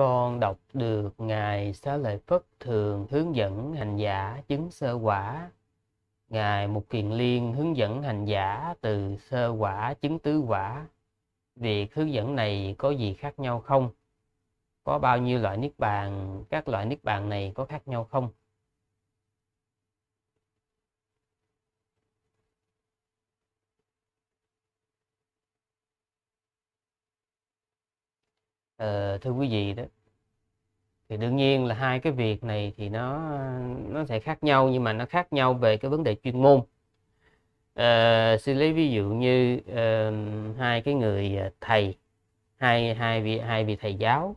con đọc được Ngài Xá Lợi Phất thường hướng dẫn hành giả chứng sơ quả. Ngài Mục Kiền Liên hướng dẫn hành giả từ sơ quả chứng tứ quả. Việc hướng dẫn này có gì khác nhau không? Có bao nhiêu loại niết bàn, các loại niết bàn này có khác nhau không? à, thưa quý vị đó thì đương nhiên là hai cái việc này thì nó nó sẽ khác nhau nhưng mà nó khác nhau về cái vấn đề chuyên môn à, xin lấy ví dụ như uh, hai cái người thầy hai hai vị hai vị thầy giáo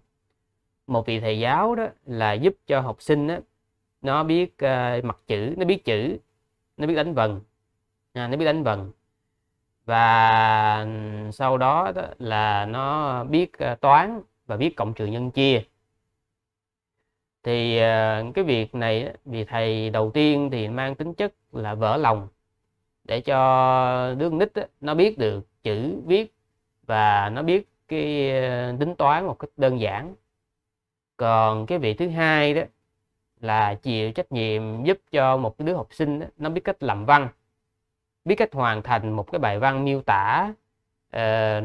một vị thầy giáo đó là giúp cho học sinh đó, nó biết uh, mặt chữ nó biết chữ nó biết đánh vần à, nó biết đánh vần và sau đó, đó là nó biết toán và biết cộng trừ nhân chia thì à, cái việc này vì thầy đầu tiên thì mang tính chất là vỡ lòng để cho đứa nít nó biết được chữ viết và nó biết cái à, tính toán một cách đơn giản còn cái vị thứ hai đó là chịu trách nhiệm giúp cho một đứa học sinh nó biết cách làm văn biết cách hoàn thành một cái bài văn miêu tả ờ,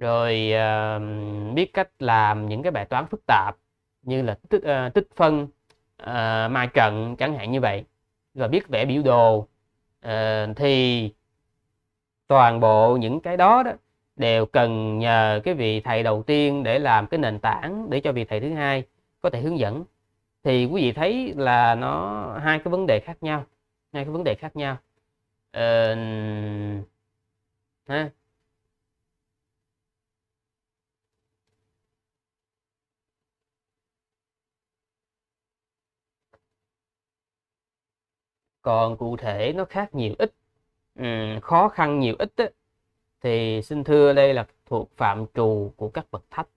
rồi uh, biết cách làm những cái bài toán phức tạp như là tích, uh, tích phân uh, ma trận chẳng hạn như vậy rồi biết vẽ biểu đồ uh, thì toàn bộ những cái đó đó đều cần nhờ cái vị thầy đầu tiên để làm cái nền tảng để cho vị thầy thứ hai có thể hướng dẫn thì quý vị thấy là nó hai cái vấn đề khác nhau hai cái vấn đề khác nhau uh, ha còn cụ thể nó khác nhiều ít ừ, khó khăn nhiều ít ấy, thì xin thưa đây là thuộc phạm trù của các bậc thách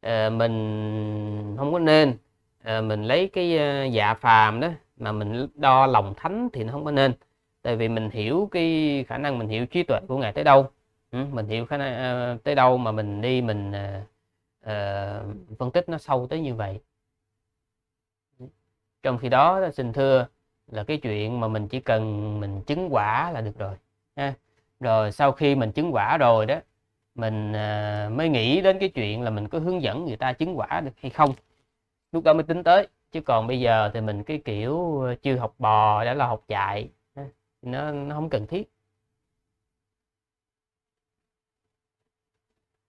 à, ờ, mình không có nên à, mình lấy cái ờ, dạ phàm đó mà mình đo lòng thánh thì nó không có nên tại vì mình hiểu cái khả năng mình hiểu trí tuệ của ngài tới đâu ừ, mình hiểu khả năng tới đâu mà mình đi mình uh, phân tích nó sâu tới như vậy trong khi đó xin thưa là cái chuyện mà mình chỉ cần mình chứng quả là được rồi ha rồi sau khi mình chứng quả rồi đó mình à, mới nghĩ đến cái chuyện là mình có hướng dẫn người ta chứng quả được hay không lúc đó mới tính tới chứ còn bây giờ thì mình cái kiểu ờ, chưa học bò đã là học chạy nó nó không cần thiết